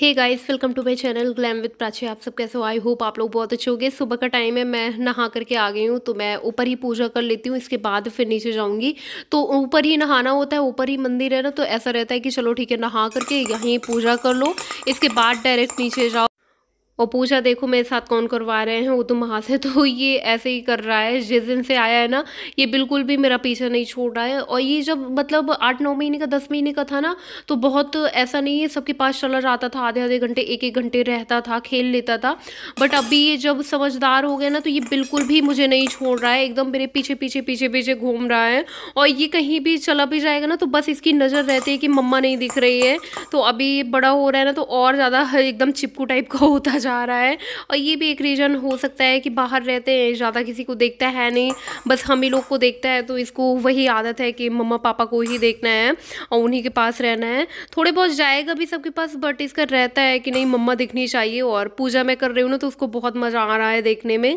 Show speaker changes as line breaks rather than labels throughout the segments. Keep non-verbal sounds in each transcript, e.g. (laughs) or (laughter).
Hey guys welcome to my channel glam with Prachi आप सब कैसे हो आई होप आप लोग बहुत अच्छे होंगे सुबह का टाइम है मैं नहा करके आ गई हूँ तो मैं ऊपर ही पूजा कर लेती हूँ इसके बाद फिर नीचे जाऊँगी तो ऊपर ही नहाना होता है ऊपर ही मंदिर है ना तो ऐसा रहता है कि चलो ठीक है नहा करके यहीं पूजा कर लो इसके बाद डायरेक्ट नीचे जाओ और पूछा देखो मेरे साथ कौन करवा रहे हैं वो तो वहाँ से तो (laughs) ये ऐसे ही कर रहा है जिस दिन से आया है ना ये बिल्कुल भी मेरा पीछा नहीं छोड़ रहा है और ये जब मतलब आठ नौ महीने का दस महीने का था ना तो बहुत ऐसा नहीं है सबके पास चला जाता था आधे आधे घंटे एक एक घंटे रहता था खेल लेता था बट अभी ये जब समझदार हो गया ना तो ये बिल्कुल भी मुझे नहीं छोड़ रहा है एकदम मेरे पीछे पीछे पीछे पीछे घूम रहा है और ये कहीं भी चला भी जाएगा ना तो बस इसकी नज़र रहती है कि मम्मा नहीं दिख रही है तो अभी बड़ा हो रहा है ना तो और ज़्यादा एकदम चिपकू टाइप का होता जा जा रहा है और ये भी एक रीज़न हो सकता है कि बाहर रहते हैं ज़्यादा किसी को देखता है नहीं बस हम ही लोग को देखता है तो इसको वही आदत है कि मम्मा पापा को ही देखना है और उन्हीं के पास रहना है थोड़े बहुत जाएगा भी सबके पास बट इसका रहता है कि नहीं मम्मा दिखनी चाहिए और पूजा मैं कर रही हूँ ना तो उसको बहुत मज़ा आ रहा है देखने में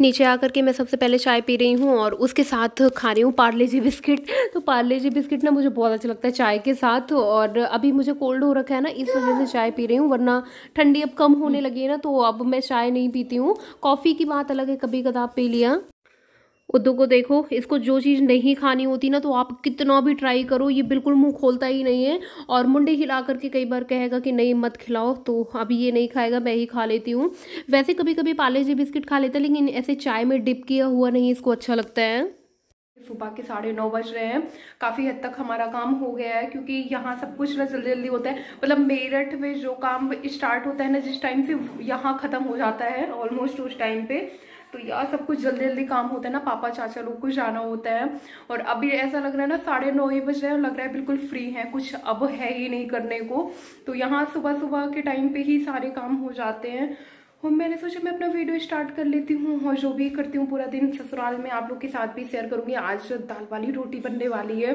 नीचे आकर के मैं सबसे पहले चाय पी रही हूँ और उसके साथ खा रही हूँ पार्ले जी बिस्किट तो पार्ले जी बिस्किट ना मुझे बहुत अच्छा लगता है चाय के साथ और अभी मुझे कोल्ड हो रखा है ना इस वजह से चाय पी रही हूँ वरना ठंडी अब कम होने लगी है ना तो अब मैं चाय नहीं पीती हूँ कॉफ़ी की बात अलग है कभी कदाप पी लिया उद्दू को देखो इसको जो चीज़ नहीं खानी होती ना तो आप कितना भी ट्राई करो ये बिल्कुल मुंह खोलता ही नहीं है और मुंडे हिला करके कई बार कहेगा कि नहीं मत खिलाओ तो अभी ये नहीं खाएगा मैं ही खा लेती हूँ वैसे कभी कभी पाले जी बिस्किट खा लेता है लेकिन ऐसे चाय में डिप किया हुआ नहीं इसको अच्छा लगता है सुबह के साढ़े नौ बज रहे हैं काफ़ी हद तक हमारा काम हो गया है क्योंकि यहाँ सब कुछ ना जल्दी जल्दी होता है मतलब मेरठ में जो काम स्टार्ट होता है ना जिस टाइम से यहाँ ख़त्म हो जाता है ऑलमोस्ट उस टाइम पे तो यार सब कुछ जल्दी जल्दी काम होता है ना पापा चाचा लोग को जाना होता है और अभी ऐसा लग रहा है ना साढ़े नौ ही बज रहे हैं और लग रहा है बिल्कुल फ्री हैं कुछ अब है ही नहीं करने को तो यहाँ सुबह सुबह के टाइम पे ही सारे काम हो जाते हैं और मैंने सोचा मैं अपना वीडियो स्टार्ट कर लेती हूँ और जो भी करती हूँ पूरा दिन ससुराल में आप लोग के साथ भी शेयर करूँगी आज दाल वाली रोटी बनने वाली है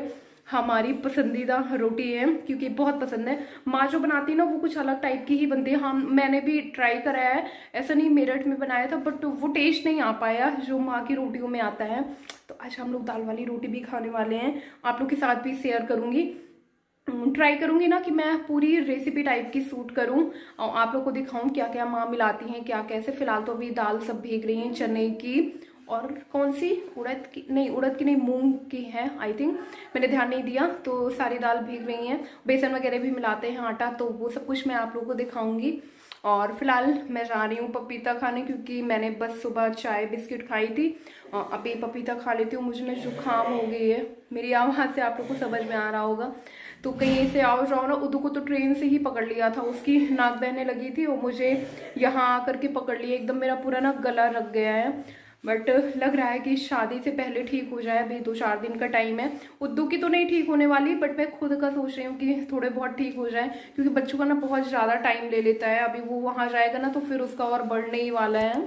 हमारी पसंदीदा रोटी है क्योंकि बहुत पसंद है माँ जो बनाती है ना वो कुछ अलग टाइप की ही बनती है हाँ मैंने भी ट्राई कराया है ऐसा नहीं मेरठ में बनाया था बट वो टेस्ट नहीं आ पाया जो माँ की रोटियों में आता है तो आज हम लोग दाल वाली रोटी भी खाने वाले हैं आप लोग के साथ भी शेयर करूँगी ट्राई करूँगी ना कि मैं पूरी रेसिपी टाइप की सूट करूँ और आप लोग को दिखाऊँ क्या क्या माँ मिलाती हैं क्या कैसे फिलहाल तो अभी दाल सब भीग रही हैं चने की और कौन सी उड़द की नहीं उड़द की नहीं मूंग की है आई थिंक मैंने ध्यान नहीं दिया तो सारी दाल भीग गई हैं बेसन वगैरह भी मिलाते हैं आटा तो वो सब कुछ मैं आप लोगों को दिखाऊंगी और फिलहाल मैं जा रही हूँ पपीता खाने क्योंकि मैंने बस सुबह चाय बिस्किट खाई थी अभी पपीता खा लेती हूँ मुझे ना जुकाम हो गई है मेरी आवाज़ से आप लोग को समझ में आ रहा होगा तो कहीं से आओ जाओ ना उदू को तो ट्रेन से ही पकड़ लिया था उसकी नाक बहने लगी थी और मुझे यहाँ आ के पकड़ लिया एकदम मेरा पूरा ना गला रख गया है बट लग रहा है कि शादी से पहले ठीक हो जाए अभी दो चार दिन का टाइम है उद्दू की तो नहीं ठीक होने वाली बट मैं खुद का सोच रही हूँ कि थोड़े बहुत ठीक हो जाए क्योंकि बच्चों का ना बहुत ज़्यादा टाइम ले लेता है अभी वो वहाँ जाएगा ना तो फिर उसका और बढ़ने ही वाला है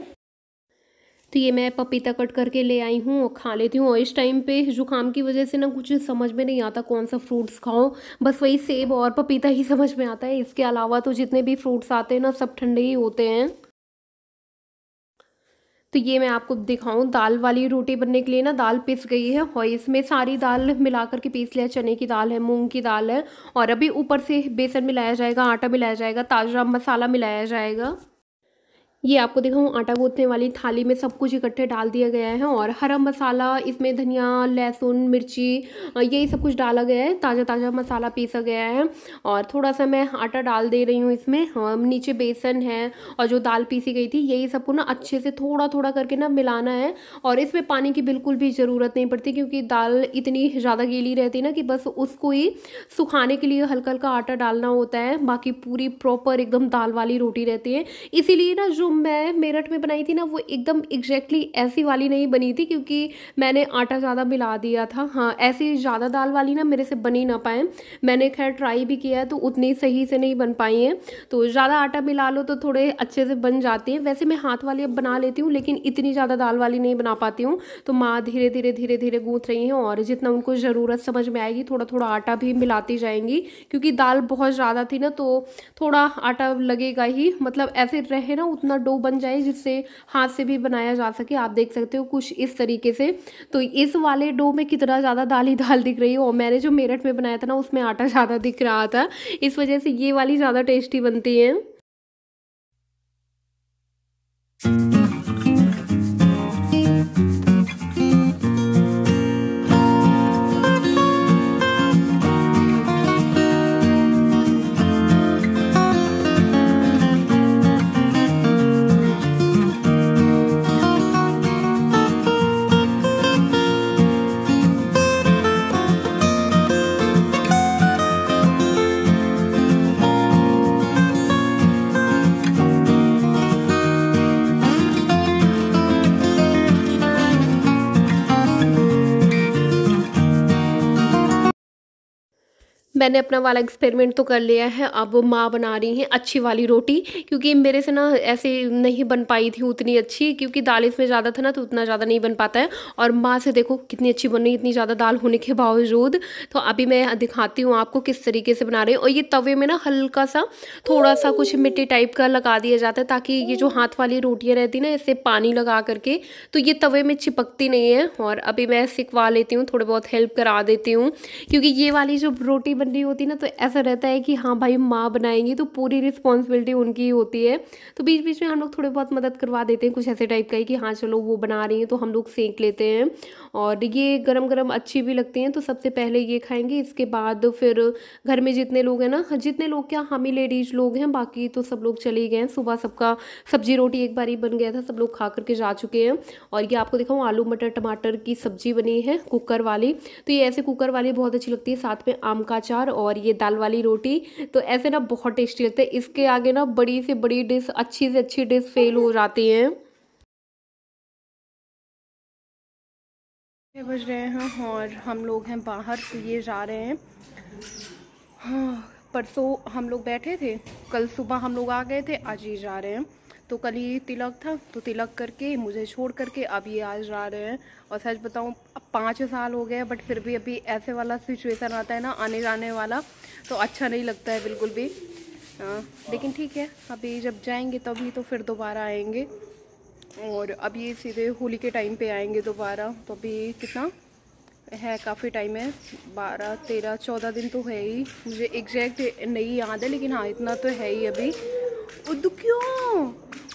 तो ये मैं पपीता कट करके ले आई हूँ और खा लेती हूँ और इस टाइम पे जुकाम की वजह से ना कुछ समझ में नहीं आता कौन सा फ्रूट्स खाऊँ बस वही सेब और पपीता ही (laughs) समझ में आता है इसके अलावा तो जितने भी फ्रूट्स आते हैं ना सब ठंडे ही होते हैं तो ये मैं आपको दिखाऊँ दाल वाली रोटी बनने के लिए ना दाल पिस गई है और इसमें सारी दाल मिला करके पीस लिया चने की दाल है मूंग की दाल है और अभी ऊपर से बेसन मिलाया जाएगा आटा मिलाया जाएगा ताज़ा मसाला मिलाया जाएगा ये आपको दिखाऊँ आटा गूंथने वाली थाली में सब कुछ इकट्ठे डाल दिया गया है और हरा मसाला इसमें धनिया लहसुन मिर्ची यही सब कुछ डाला गया है ताज़ा ताज़ा मसाला पीसा गया है और थोड़ा सा मैं आटा डाल दे रही हूँ इसमें नीचे बेसन है और जो दाल पीसी गई थी यही सबको ना अच्छे से थोड़ा थोड़ा करके ना मिलाना है और इसमें पानी की बिल्कुल भी ज़रूरत नहीं पड़ती क्योंकि दाल इतनी ज़्यादा गीली रहती है ना कि बस उसको ही सुखाने के लिए हल्का हल्का आटा डालना होता है बाकी पूरी प्रॉपर एकदम दाल वाली रोटी रहती है इसीलिए ना जो मैं मेरठ में बनाई थी ना वो एकदम एग्जैक्टली ऐसी वाली नहीं बनी थी क्योंकि मैंने आटा ज़्यादा मिला दिया था हाँ ऐसी ज़्यादा दाल वाली ना मेरे से बनी ना पाए मैंने खैर ट्राई भी किया है तो उतनी सही से नहीं बन पाई हैं तो ज़्यादा आटा मिला लो तो थोड़े अच्छे से बन जाते हैं वैसे मैं हाथ वाली अब बना लेती हूँ लेकिन इतनी ज़्यादा दाल वाली नहीं बना पाती हूँ तो माँ धीरे धीरे धीरे धीरे गूँथ रही हैं और जितना उनको ज़रूरत समझ में आएगी थोड़ा थोड़ा आटा भी मिलाती जाएंगी क्योंकि दाल बहुत ज़्यादा थी ना तो थोड़ा आटा लगेगा ही मतलब ऐसे रहे ना उतना डो बन जाए जिससे हाथ से भी बनाया जा सके आप देख सकते हो कुछ इस तरीके से तो इस वाले डो में कितना ज़्यादा दाल ही दाल दिख रही है और मैंने जो मेरठ में बनाया था ना उसमें आटा ज़्यादा दिख रहा था इस वजह से ये वाली ज़्यादा टेस्टी बनती है मैंने अपना वाला एक्सपेरिमेंट तो कर लिया है अब माँ बना रही हैं अच्छी वाली रोटी क्योंकि मेरे से ना ऐसे नहीं बन पाई थी उतनी अच्छी क्योंकि दाल इसमें ज़्यादा था ना तो उतना ज़्यादा नहीं बन पाता है और माँ से देखो कितनी अच्छी बन रही इतनी ज़्यादा दाल होने के बावजूद तो अभी मैं दिखाती हूँ आपको किस तरीके से बना रही हूँ और ये तवे में ना हल्का सा थोड़ा सा कुछ मिट्टी टाइप का लगा दिया जाता है ताकि ये जो हाथ वाली रोटियाँ रहती ना इसे पानी लगा करके तो ये तवे में चिपकती नहीं है और अभी मैं सिकवा लेती हूँ थोड़े बहुत हेल्प करा देती हूँ क्योंकि ये वाली जो रोटी बन रिस्पॉन्सिबिलिटी होती ना तो ऐसा रहता है कि हाँ भाई माँ बनाएंगी तो पूरी रिस्पॉन्सिबिलिटी उनकी ही होती है तो बीच बीच में हम लोग थोड़ी बहुत मदद करवा देते हैं कुछ ऐसे टाइप का ही कि हाँ चलो वो बना रही हैं तो हम लोग सेंक लेते हैं और ये गरम गरम अच्छी भी लगती हैं तो सबसे पहले ये खाएंगे इसके बाद फिर घर में जितने लोग हैं ना हाँ जितने लोग क्या हम ही लेडीज लोग हैं बाकी तो सब लोग चले गए हैं सुबह सबका सब्जी रोटी एक बार ही बन गया था सब लोग खा करके जा चुके हैं और ये आपको दिखाऊँ आलू मटर टमाटर की सब्जी बनी है कुकर वाली तो ये ऐसे कुकर वाली बहुत अच्छी लगती है साथ में आम का अचार और ये दाल वाली रोटी तो ऐसे ना बहुत टेस्टी लगता हैं इसके आगे ना बड़ी से बड़ी डिश अच्छी से अच्छी डिश फेल हो जाती हैं बज रहे हैं और हम लोग हैं बाहर तो ये जा रहे हैं हाँ परसों हम लोग बैठे थे कल सुबह हम लोग आ गए थे आज ये जा रहे हैं तो कल ही तिलक था तो तिलक करके मुझे छोड़ करके अब ये आज आ रहे हैं और सच बताऊँ अब पाँच साल हो गए बट फिर भी अभी ऐसे वाला सिचुएसन आता है ना आने जाने वाला तो अच्छा नहीं लगता है बिल्कुल भी आ, हाँ, लेकिन ठीक है अभी जब जाएंगे तभी तो फिर दोबारा आएंगे और अब ये सीधे होली के टाइम पे आएंगे दोबारा तो अभी कितना है काफ़ी टाइम है बारह तेरह चौदह दिन तो है ही मुझे एग्जैक्ट नहीं याद है लेकिन हाँ इतना तो है ही अभी उदू क्यों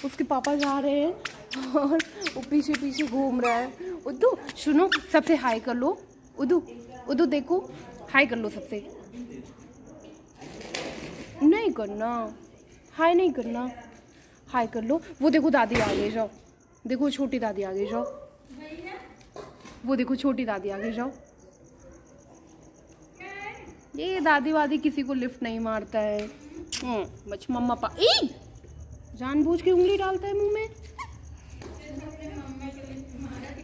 उसके पापा जा रहे हैं और वो पीछे पीछे घूम रहा है उदू सुनो सबसे हाई कर लो उदू उदू देखो हाई कर लो सबसे नहीं करना हाई नहीं करना हाई कर लो वो देखो दादी आ गई जाओ देखो छोटी दादी आ गई जाओ वो देखो छोटी दादी आ गई जाओ ये दादी वादी किसी को लिफ्ट नहीं मारता है हम्म, मम्मा पा ए! जानबूझ के उंगली डालता है मुंह में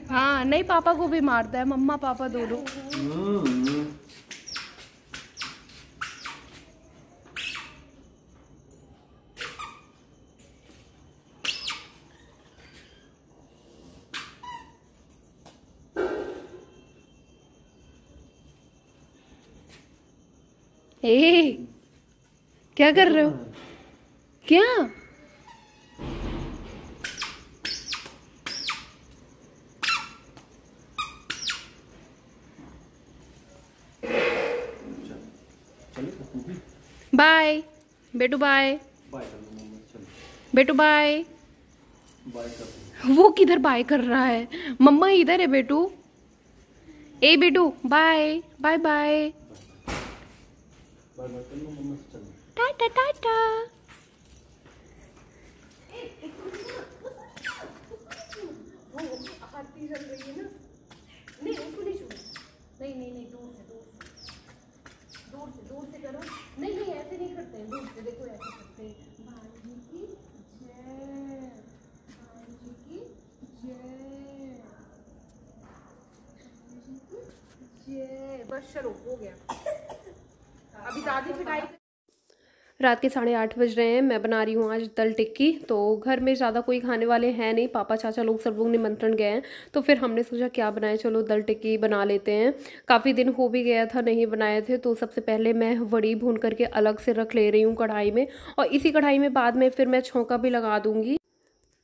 हाँ नहीं पापा को भी मारता है मम्मा पापा दोनों ए, क्या कर रहे हो क्या बाय बेटू बाय बेटू बाय वो किधर बाय कर रहा है मम्मा इधर है बेटू ए बेटू bye bye bye tata tata बस हो गया रात के साढ़े आठ बज रहे हैं मैं बना रही हूँ आज दल टिक्की तो घर में ज़्यादा कोई खाने वाले हैं नहीं पापा चाचा लोग सब लोग निमंत्रण गए हैं तो फिर हमने सोचा क्या बनाए चलो दल टिक्की बना लेते हैं काफ़ी दिन हो भी गया था नहीं बनाए थे तो सबसे पहले मैं वड़ी भून करके अलग से रख ले रही हूँ कढ़ाई में और इसी कढ़ाई में बाद में फिर मैं छौंका भी लगा दूँगी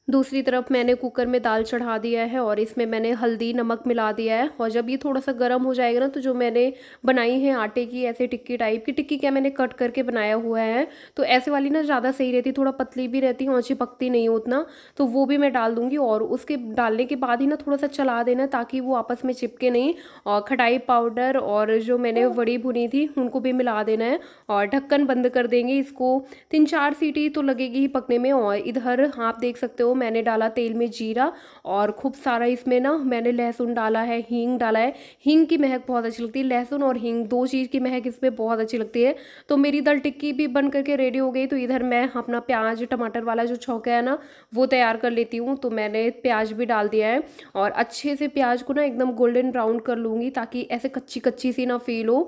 दूसरी तरफ मैंने कुकर में दाल चढ़ा दिया है और इसमें मैंने हल्दी नमक मिला दिया है और जब ये थोड़ा सा गर्म हो जाएगा ना तो जो मैंने बनाई है आटे की ऐसे टिक्की टाइप की टिक्की क्या मैंने कट करके बनाया हुआ है तो ऐसे वाली ना ज़्यादा सही रहती थोड़ा पतली भी रहती है चिपकती पकती नहीं उतना तो वो भी मैं डाल दूँगी और उसके डालने के बाद ही ना थोड़ा सा चला देना ताकि वो आपस में चिपके नहीं और खटाई पाउडर और जो मैंने वड़ी भुनी थी उनको भी मिला देना है और ढक्कन बंद कर देंगे इसको तीन चार सीटी तो लगेगी ही पकने में और इधर आप देख सकते हो मैंने डाला तेल में जीरा और खूब सारा इसमें ना मैंने लहसुन डाला है हींग डाला है हींग की महक बहुत अच्छी लगती है लहसुन और हींग दो चीज़ की महक इसमें बहुत अच्छी लगती है तो मेरी दल टिक्की भी बन करके रेडी हो गई तो इधर मैं अपना प्याज टमाटर वाला जो छौका है ना वो तैयार कर लेती हूँ तो मैंने प्याज भी डाल दिया है और अच्छे से प्याज को ना एकदम गोल्डन ब्राउन कर लूँगी ताकि ऐसे कच्ची कच्ची सी ना फील हो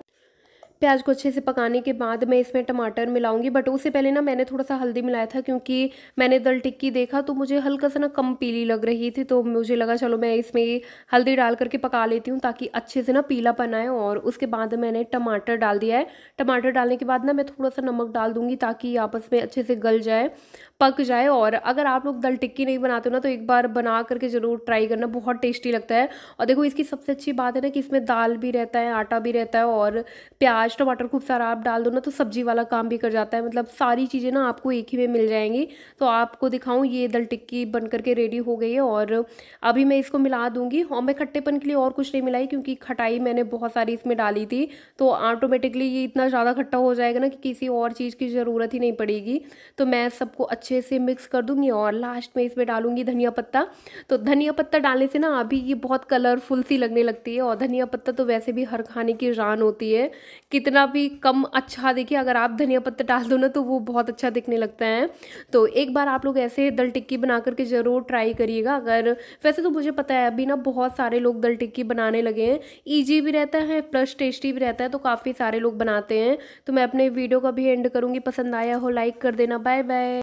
प्याज को अच्छे से पकाने के बाद मैं इसमें टमाटर मिलाऊंगी बट उससे पहले ना मैंने थोड़ा सा हल्दी मिलाया था क्योंकि मैंने दल टिक्की देखा तो मुझे हल्का सा ना कम पीली लग रही थी तो मुझे लगा चलो मैं इसमें हल्दी डाल करके पका लेती हूँ ताकि अच्छे से ना पीला बनाए और उसके बाद मैंने टमाटर डाल दिया है टमाटर डालने के बाद ना मैं थोड़ा सा नमक डाल दूंगी ताकि आपस में अच्छे से गल जाए पक जाए और अगर आप लोग दल टिक्की नहीं बनाते ना तो एक बार बना करके ज़रूर ट्राई करना बहुत टेस्टी लगता है और देखो इसकी सबसे अच्छी बात है ना कि इसमें दाल भी रहता है आटा भी रहता है और प्याज टमाटर खूब सारा आप डाल दो ना तो सब्जी वाला काम भी कर जाता है मतलब सारी चीज़ें ना आपको एक ही में मिल जाएंगी तो आपको दिखाऊँ ये दल टिक्की बन करके रेडी हो गई है और अभी मैं इसको मिला दूँगी और मैं खट्टेपन के लिए और कुछ नहीं मिलाई क्योंकि खटाई मैंने बहुत सारी इसमें डाली थी तो ऑटोमेटिकली ये इतना ज़्यादा खट्टा हो जाएगा ना कि किसी और चीज़ की ज़रूरत ही नहीं पड़ेगी तो मैं सबको अच्छे अच्छे से मिक्स कर दूंगी और लास्ट में इसमें डालूंगी धनिया पत्ता तो धनिया पत्ता डालने से ना अभी ये बहुत कलरफुल सी लगने लगती है और धनिया पत्ता तो वैसे भी हर खाने की जान होती है कितना भी कम अच्छा देखिए अगर आप धनिया पत्ता डाल दो ना तो वो बहुत अच्छा दिखने लगता है तो एक बार आप लोग ऐसे दल टिक्की बना करके ज़रूर ट्राई करिएगा अगर वैसे तो मुझे पता है अभी ना बहुत सारे लोग दल टिक्की बनाने लगे हैं ईजी भी रहता है प्लस टेस्टी भी रहता है तो काफ़ी सारे लोग बनाते हैं तो मैं अपने वीडियो का भी एंड करूँगी पसंद आया हो लाइक कर देना बाय बाय